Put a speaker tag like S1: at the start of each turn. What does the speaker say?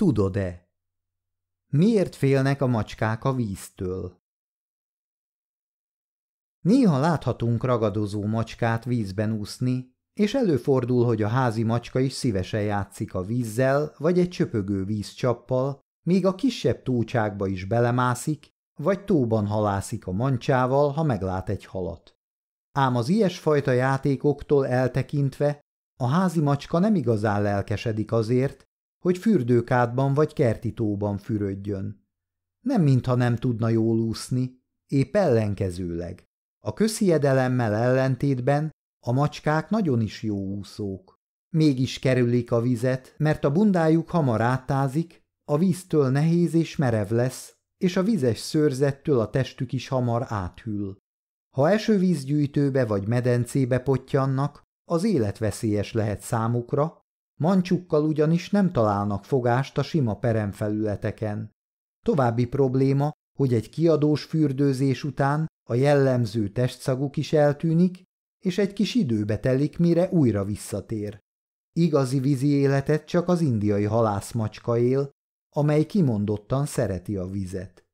S1: Tudod-e? Miért félnek a macskák a víztől? Néha láthatunk ragadozó macskát vízben úszni, és előfordul, hogy a házi macska is szívesen játszik a vízzel vagy egy csöpögő vízcsappal, míg a kisebb túlcsákba is belemászik, vagy tóban halászik a mancsával, ha meglát egy halat. Ám az ilyesfajta játékoktól eltekintve a házi macska nem igazán lelkesedik azért, hogy fürdőkádban vagy kertitóban fürödjön. Nem mintha nem tudna jól úszni, épp ellenkezőleg. A köszijedelemmel ellentétben a macskák nagyon is jó úszók. Mégis kerülik a vizet, mert a bundájuk hamar áttázik, a víztől nehéz és merev lesz, és a vizes szőrzettől a testük is hamar áthűl. Ha esővízgyűjtőbe vagy medencébe potyannak, az életveszélyes lehet számukra, Mancsukkal ugyanis nem találnak fogást a sima peremfelületeken. További probléma, hogy egy kiadós fürdőzés után a jellemző testszaguk is eltűnik, és egy kis időbe telik, mire újra visszatér. Igazi vízi életet csak az indiai halászmacska él, amely kimondottan szereti a vizet.